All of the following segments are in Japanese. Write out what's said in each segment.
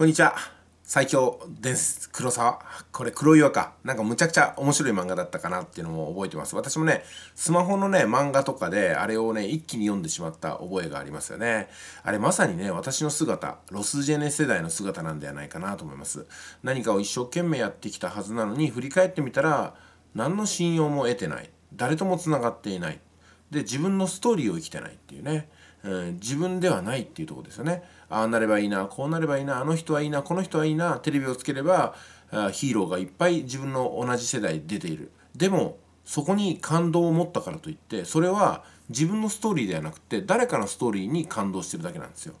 こんにちは。最強です。黒沢。これ黒岩か。なんかむちゃくちゃ面白い漫画だったかなっていうのも覚えてます。私もね、スマホのね、漫画とかであれをね、一気に読んでしまった覚えがありますよね。あれまさにね、私の姿、ロスジェネ世代の姿なんではないかなと思います。何かを一生懸命やってきたはずなのに、振り返ってみたら、何の信用も得てない。誰とも繋がっていない。で、自分のストーリーを生きてないっていうね。自分ではないっていうとこですよねああなればいいなこうなればいいなあの人はいいなこの人はいいなテレビをつければあヒーローがいっぱい自分の同じ世代出ているでもそこに感動を持ったからといってそれは自分のストーリーではなくて誰かのストーリーに感動してるだけなんですよ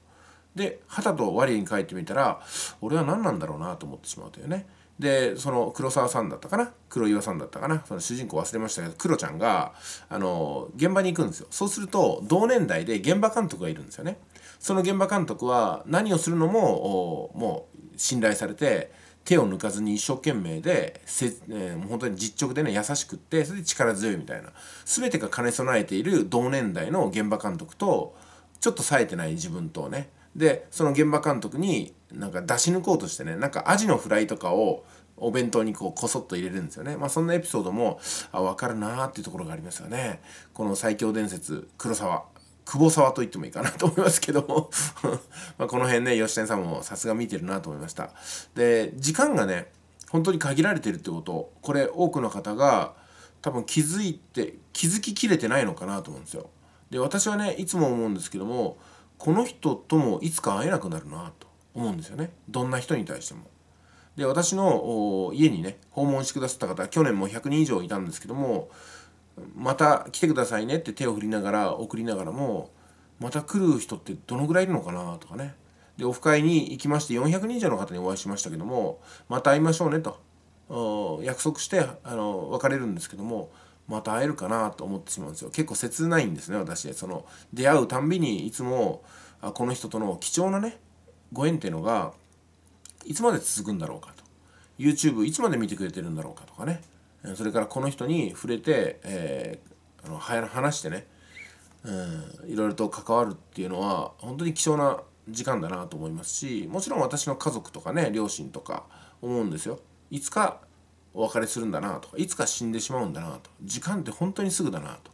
で「はた」と「我に書いてみたら俺は何なんだろうなと思ってしまうというね。でその黒沢さんだったかな黒岩さんだったかなその主人公忘れましたけど黒ちゃんがあの現場に行くんですよそうすると同年代で現場監督がいるんですよねその現場監督は何をするのももう信頼されて手を抜かずに一生懸命でせ、えー、本当に実直でね優しくってそれで力強いみたいな全てが兼ね備えている同年代の現場監督とちょっと冴えてない自分とねでその現場監督になんか出し抜こうとしてねなんかアジのフライとかをお弁当にこうこそっと入れるんですよね。まあ、そんなエピソードもあ分かるなーっていうところがありますよね。この最強伝説黒沢久保沢と言ってもいいかなと思いますけども まこの辺ね吉谷さんもさすが見てるなと思いました。で時間がね本当に限られてるってことこれ多くの方が多分気づいて気づききれてないのかなと思うんですよ。で私はねいつも思うんですけどもこの人ともいつか会えなくなるなと思うんですよねどんな人に対しても。で私の家にね訪問してくださった方去年も100人以上いたんですけどもまた来てくださいねって手を振りながら送りながらもまた来る人ってどのぐらいいるのかなとかねでオフ会に行きまして400人以上の方にお会いしましたけどもまた会いましょうねと約束してあの別れるんですけどもまた会えるかなと思ってしまうんですよ結構切ないんですね私その出会うたんびにいつもあこの人との貴重なねご縁っていうのがいつまで続くんだろうかと YouTube いつまで見てくれてるんだろうかとかねそれからこの人に触れて、えー、あの話してねいろいろと関わるっていうのは本当に貴重な時間だなと思いますしもちろん私の家族とかね両親とか思うんですよいつかお別れするんだなとかいつか死んでしまうんだなと時間って本当にすぐだなと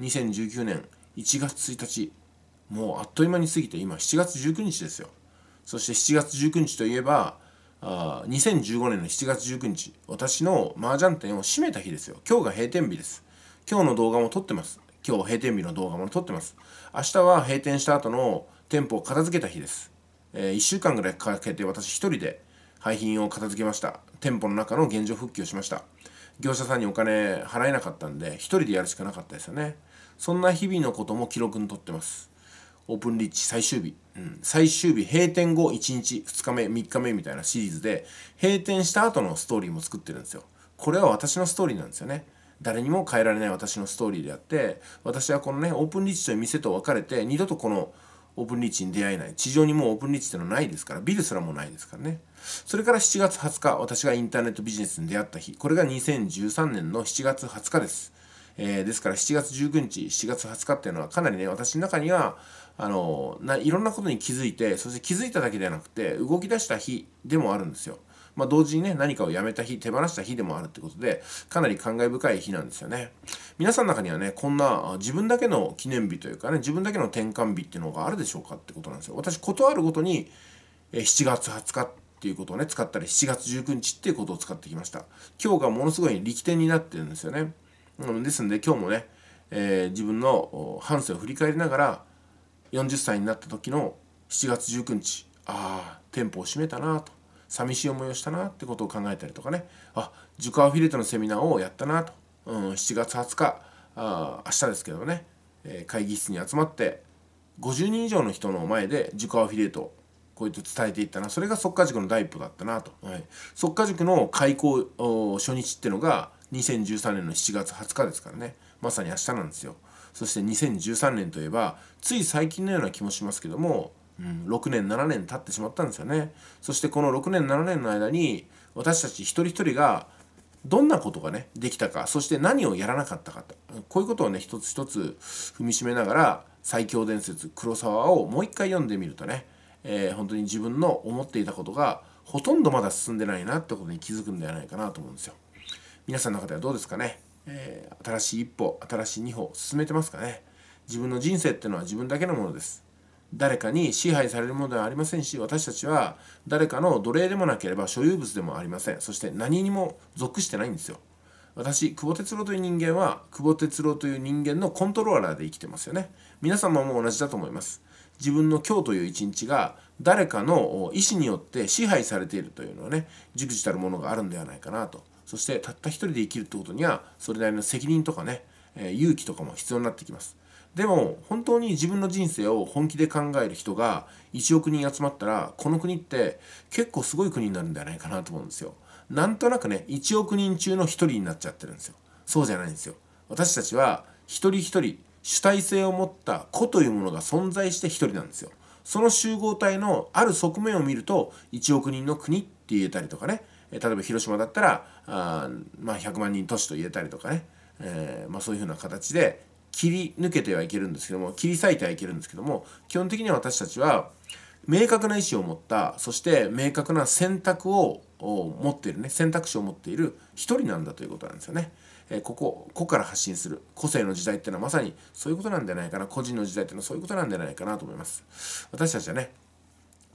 2019年1月1日もうあっという間に過ぎて今7月19日ですよそして7月19日といえばあ2015年の7月19日私の麻雀店を閉めた日ですよ今日が閉店日です今日の動画も撮ってます今日閉店日の動画も撮ってます明日は閉店した後の店舗を片付けた日です、えー、1週間ぐらいかけて私1人で廃品を片付けました。店舗の中の現状復旧をしました。業者さんにお金払えなかったんで、一人でやるしかなかったですよね。そんな日々のことも記録にとってます。オープンリッチ最終日、うん、最終日閉店後1日2日目3日目みたいなシリーズで閉店した後のストーリーも作ってるんですよこれは私のストーリーなんですよね誰にも変えられない私のストーリーであって私はこのねオープンリッチという店と別れて二度とこのオープンリーチに出会えない。地上にもうオープンリーチってのはないですから、ビルすらもないですからね。それから7月20日、私がインターネットビジネスに出会った日、これが2013年の7月20日です。えー、ですから7月19日、7月20日っていうのはかなりね、私の中には、あの、ないろんなことに気づいて、そして気づいただけではなくて、動き出した日でもあるんですよ。まあ、同時にね、何かをやめた日、手放した日でもあるってことで、かなり感慨深い日なんですよね。皆さんの中にはね、こんな自分だけの記念日というかね、自分だけの転換日っていうのがあるでしょうかってことなんですよ。私、断あるごとに、7月20日っていうことをね、使ったり、7月19日っていうことを使ってきました。今日がものすごい力点になってるんですよね。ですんで、今日もね、えー、自分の半生を振り返りながら、40歳になった時の7月19日、ああ、店舗を閉めたなと。寂しい思いをしたなってことを考えたりとかねあ塾アフィリエイトのセミナーをやったなと、うん、7月20日あ明日ですけどね、えー、会議室に集まって50人以上の人の前で塾アフィリエイトをこうつっ伝えていったなそれが即化塾の第一歩だったなと、はい、速化塾の開校初日ってのが2013年の7月20日ですからねまさに明日なんですよそして2013年といえばつい最近のような気もしますけどもうん、6年7年経ってしまったんですよねそしてこの6年7年の間に私たち一人一人がどんなことがねできたかそして何をやらなかったかとこういうことをね一つ一つ踏みしめながら「最強伝説黒沢」をもう一回読んでみるとね、えー、本当に自分の思っていたことがほとんどまだ進んでないなってことに気づくんではないかなと思うんですよ。皆さんの中ではどうですかね、えー、新しい一歩新しい二歩進めてますかね自分の人生ってのは自分だけのものです。誰かに支配されるものではありませんし私たちは誰かの奴隷でもなければ所有物でもありませんそして何にも属してないんですよ私久保哲郎という人間は久保哲郎という人間のコントローラーで生きてますよね皆様も同じだと思います自分の今日という一日が誰かの意思によって支配されているというのはね熟知たるものがあるんではないかなとそしてたった一人で生きるってことにはそれなりの責任とかね、え勇気とかも必要になってきますでも本当に自分の人生を本気で考える人が1億人集まったらこの国って結構すごい国になるんじゃないかなと思うんですよ。なんとなくね1億人中の1人になっちゃってるんですよ。そうじゃないんですよ。私たちは一人一人主体性を持った個というものが存在して1人なんですよ。その集合体のある側面を見ると1億人の国って言えたりとかね例えば広島だったらあ、まあ、100万人都市と言えたりとかね、えー、まあ、そういうふうな形で切り抜けてはいけるんですけども切り裂いてはいけるんですけども基本的には私たちは明確な意思を持ったそして明確な選択を持っているね選択肢を持っている一人なんだということなんですよね。えここここから発信する個性の時代っていうのはまさにそういうことなんじゃないかな個人の時代っていうのはそういうことなんじゃないかなと思います。私たちはね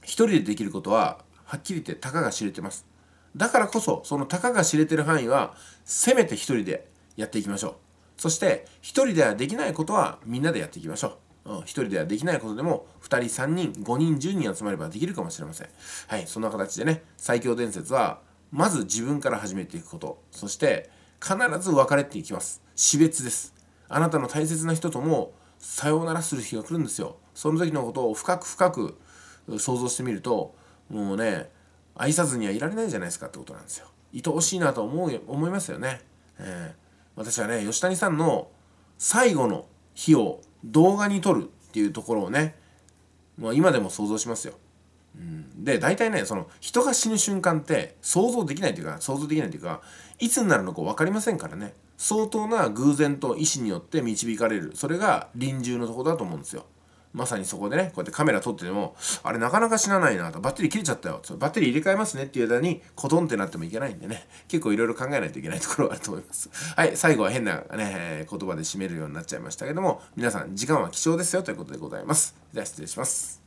一人でできることははっきり言ってたかが知れてます。だからこそそのたかが知れてる範囲はせめて一人でやっていきましょう。そして1人ではできないことはみんなでやっていきましょう、うん、1人ではできないことでも2人3人5人10人集まればできるかもしれませんはいそんな形でね最強伝説はまず自分から始めていくことそして必ず別れていきます死別ですあなたの大切な人ともさようならする日が来るんですよその時のことを深く深く想像してみるともうね愛さずにはいられないじゃないですかってことなんですよ愛おしいなと思う思いますよね、えー私はね吉谷さんの最後の日を動画に撮るっていうところをねもう今でも想像しますよ。うん、で大体ねその人が死ぬ瞬間って想像できないというか想像できないというかいつになるのか分かりませんからね相当な偶然と意思によって導かれるそれが臨終のとこだと思うんですよ。まさにそこでね、こうやってカメラ撮ってても、あれなかなか死なないなと、バッテリー切れちゃったよ、バッテリー入れ替えますねっていう間に、コトンってなってもいけないんでね、結構いろいろ考えないといけないところはあると思います。はい、最後は変なね、言葉で締めるようになっちゃいましたけども、皆さん時間は貴重ですよということでございます。では失礼します。